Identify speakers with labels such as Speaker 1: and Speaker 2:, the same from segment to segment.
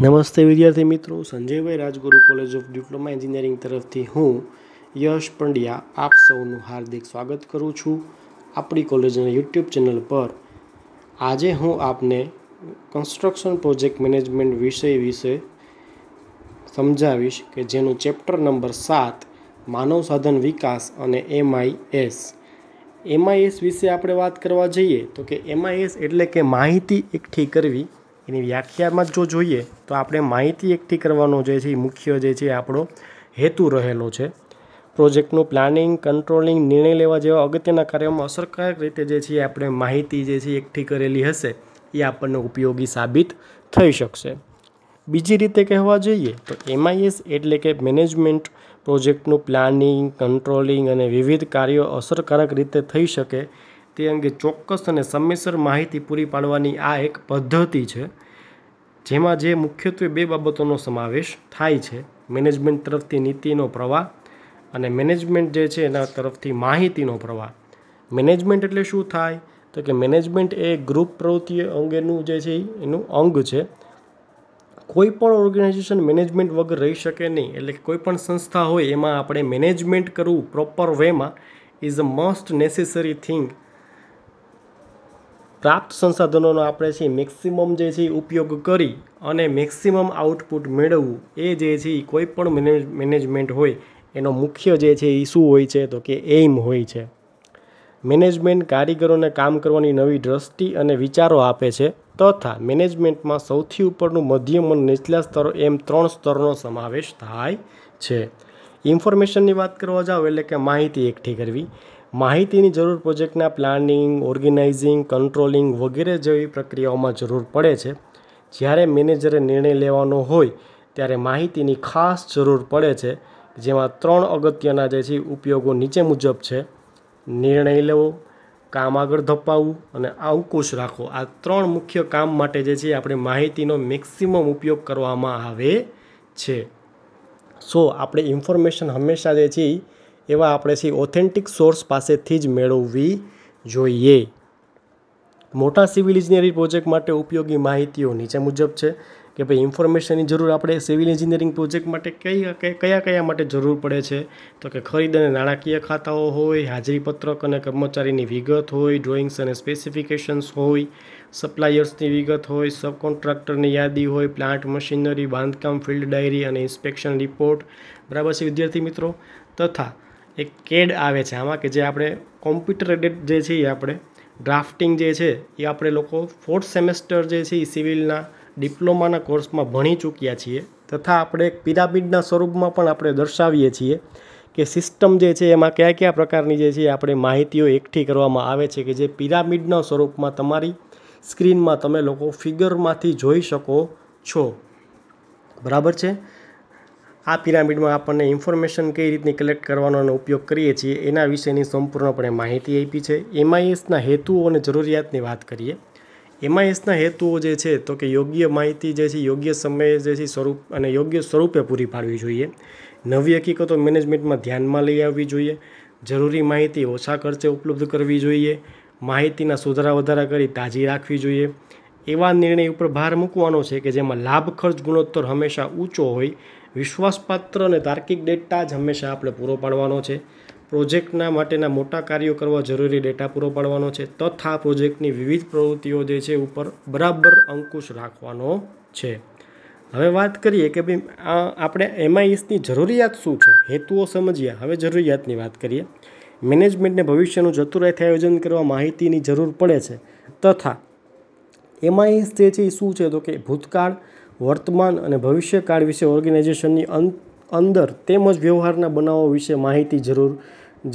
Speaker 1: નમસ્તે વિદ્યાર્થી મિત્રો Sanjaybhai Rajguru college of diploma engineering તરફથી હું યશ પંડ્યા આપ સૌનું હાર્દિક સ્વાગત કરું છું આપણી કોલેજના યુટ્યુબ ચેનલ પર આજે હું આપને કન્સ્ટ્રક્શન પ્રોજેક્ટ મેનેજમેન્ટ વિષય વિશે સમજાવીશ કે જેનું ચેપ્ટર નંબર સાત માનવ સાધન વિકાસ અને એમઆઈએસ એમઆઈએસ વિશે આપણે વાત કરવા જઈએ તો કે એમઆઈએસ એટલે કે માહિતી એકઠી કરવી એની વ્યાખ્યામાં જો જોઈએ તો આપણે માહિતી એકઠી કરવાનો જે છે એ મુખ્ય જે છે આપણો હેતુ રહેલો છે પ્રોજેક્ટનું પ્લાનિંગ કંટ્રોલિંગ નિર્ણય લેવા જેવા અગત્યના કાર્યોમાં અસરકારક રીતે જે છે આપણે માહિતી જે છે એકઠી કરેલી હશે એ આપણને ઉપયોગી સાબિત થઈ શકશે બીજી રીતે કહેવા જોઈએ તો એમઆઈએસ એટલે કે મેનેજમેન્ટ પ્રોજેક્ટનું પ્લાનિંગ કંટ્રોલિંગ અને વિવિધ કાર્યો અસરકારક રીતે થઈ શકે તે અંગે ચોક્કસ અને સમયસર માહિતી પૂરી પાડવાની આ એક પદ્ધતિ છે જેમાં જે મુખ્યત્વે બે બાબતોનો સમાવેશ થાય છે મેનેજમેન્ટ તરફથી નીતિનો પ્રવાહ અને મેનેજમેન્ટ જે છે એના તરફથી માહિતીનો પ્રવાહ મેનેજમેન્ટ એટલે શું થાય તો કે મેનેજમેન્ટ એ ગ્રુપ પ્રવૃત્તિ અંગેનું જે છે એનું અંગ છે કોઈ પણ ઓર્ગેનાઇઝેશન મેનેજમેન્ટ વગર રહી શકે નહીં એટલે કોઈ પણ સંસ્થા હોય એમાં આપણે મેનેજમેન્ટ કરવું પ્રોપર વેમાં is a most necessary thing પ્રાપ્ત સંસાધનોનો આપણે છે મેક્સિમમ જે છે ઉપયોગ કરી અને મેક્સિમમ આઉટપુટ મેળવવું એ જે છે એ કોઈ પણ મેનેજ મેનેજમેન્ટ હોય એનો મુખ્ય જે છે એ શું હોય છે તો કે એઇમ હોય છે મેનેજમેન્ટ કારીગરોને કામ કરવાની નવી દ્રષ્ટિ અને વિચારો આપે છે તથા મેનેજમેન્ટમાં સૌથી ઉપરનું મધ્યમ અને નીચલા સ્તરો એમ ત્રણ સ્તરોનો સમાવેશ થાય છે ઇન્ફોર્મેશનની વાત કરવા જાઓ એટલે કે માહિતી એકઠી કરવી માહિતીની જરૂર પ્રોજેક્ટના પ્લાનિંગ ઓર્ગેનાઇઝિંગ કંટ્રોલિંગ વગેરે જેવી પ્રક્રિયાઓમાં જરૂર પડે છે જ્યારે મેનેજરે નિર્ણય લેવાનો હોય ત્યારે માહિતીની ખાસ જરૂર પડે છે જેમાં ત્રણ અગત્યના જે છે ઉપયોગો નીચે મુજબ છે નિર્ણય લેવો કામ આગળ ધપાવવું અને અંકુશ રાખવો આ ત્રણ મુખ્ય કામ માટે જે છે આપણે માહિતીનો મેક્સિમમ ઉપયોગ કરવામાં આવે છે સો આપણે ઇન્ફોર્મેશન હંમેશા જે છે એવા આપણે સી ઓથેન્ટિક સોર્સ પાસેથી જ મેળવવી જોઈએ મોટા સિવિલ ઇજનેરી પ્રોજેક્ટ માટે ઉપયોગી માહિતીઓ નીચે મુજબ છે કે ભાઈ ઇન્ફોર્મેશનની જરૂર આપણે સિવિલ એન્જિનિયરિંગ પ્રોજેક્ટ માટે કઈ કયા કયા માટે જરૂર પડે છે તો કે ખરીદ અને નાણાકીય ખાતાઓ હોય હાજરીપત્રક અને કર્મચારીની વિગત હોય ડ્રોઈંગ્સ અને સ્પેસિફિકેશન્સ હોય સપ્લાયર્સની વિગત હોય સબકોન્ટ્રાક્ટરની યાદી હોય પ્લાન્ટ મશીનરી બાંધકામ ફિલ્ડ ડાયરી અને ઇન્સ્પેક્શન રિપોર્ટ બરાબર છે વિદ્યાર્થી મિત્રો તથા એક કેડ આવે છે આમાં કે જે આપણે કોમ્પ્યુટર રિલેટેડ જે છે એ આપણે ડ્રાફ્ટિંગ જે છે એ આપણે લોકો ફોર્થ સેમેસ્ટર જે છે એ સિવિલના ડિપ્લોમાના કોર્સમાં ભણી ચૂક્યા છીએ તથા આપણે એક પિરામિડના સ્વરૂપમાં પણ આપણે દર્શાવીએ છીએ કે સિસ્ટમ જે છે એમાં કયા કયા પ્રકારની જે છે એ આપણે માહિતીઓ એકઠી કરવામાં આવે છે કે જે પિરામિડના સ્વરૂપમાં તમારી સ્ક્રીનમાં તમે લોકો ફિગરમાંથી જોઈ શકો છો બરાબર છે આ પિરામિડમાં આપણને ઇન્ફોર્મેશન કઈ રીતની કલેક્ટ કરવાનો ઉપયોગ કરીએ છીએ એના વિશેની સંપૂર્ણપણે માહિતી આપી છે એમઆઈએસના હેતુઓ અને જરૂરિયાતની વાત કરીએ એમઆઈએસના હેતુઓ જે છે તો કે યોગ્ય માહિતી જે છે યોગ્ય સમયે જે છે સ્વરૂપ અને યોગ્ય સ્વરૂપે પૂરી પાડવી જોઈએ નવી હકીકતો મેનેજમેન્ટમાં ધ્યાનમાં લઈ આવવી જોઈએ જરૂરી માહિતી ઓછા ખર્ચે ઉપલબ્ધ કરવી જોઈએ માહિતીના સુધારા વધારા કરી તાજી રાખવી જોઈએ એવા નિર્ણય ઉપર ભાર મૂકવાનો છે કે જેમાં લાભ ખર્ચ ગુણોત્તર હંમેશા ઊંચો હોય વિશ્વાસપાત્ર અને તાર્કિક ડેટા જ હંમેશા આપણે પૂરો પાડવાનો છે પ્રોજેક્ટના માટેના મોટા કાર્યો કરવા જરૂરી ડેટા પૂરો પાડવાનો છે તથા પ્રોજેક્ટની વિવિધ પ્રવૃત્તિઓ જે છે ઉપર બરાબર અંકુશ રાખવાનો છે હવે વાત કરીએ કે ભાઈ આ આપણે એમઆઈએસની જરૂરિયાત શું છે હેતુઓ સમજીએ હવે જરૂરિયાતની વાત કરીએ મેનેજમેન્ટને ભવિષ્યનું જતુરાથી આયોજન કરવા માહિતીની જરૂર પડે છે તથા એમઆઈ જે છે એ શું છે તો કે ભૂતકાળ વર્તમાન અને ભવિષ્યકાળ વિશે ઓર્ગેનાઇઝેશનની અંદર તેમજ વ્યવહારના બનાવો વિશે માહિતી જરૂર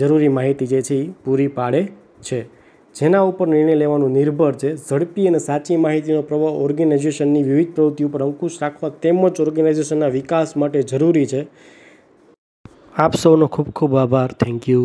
Speaker 1: જરૂરી માહિતી જે છે એ પૂરી પાડે છે જેના ઉપર નિર્ણય લેવાનું નિર્ભર છે ઝડપી અને સાચી માહિતીનો પ્રવાહ ઓર્ગેનાઇઝેશનની વિવિધ પ્રવૃત્તિ ઉપર અંકુશ રાખવા તેમજ ઓર્ગેનાઇઝેશનના વિકાસ માટે જરૂરી છે આપ સૌનો ખૂબ ખૂબ આભાર થેન્ક યુ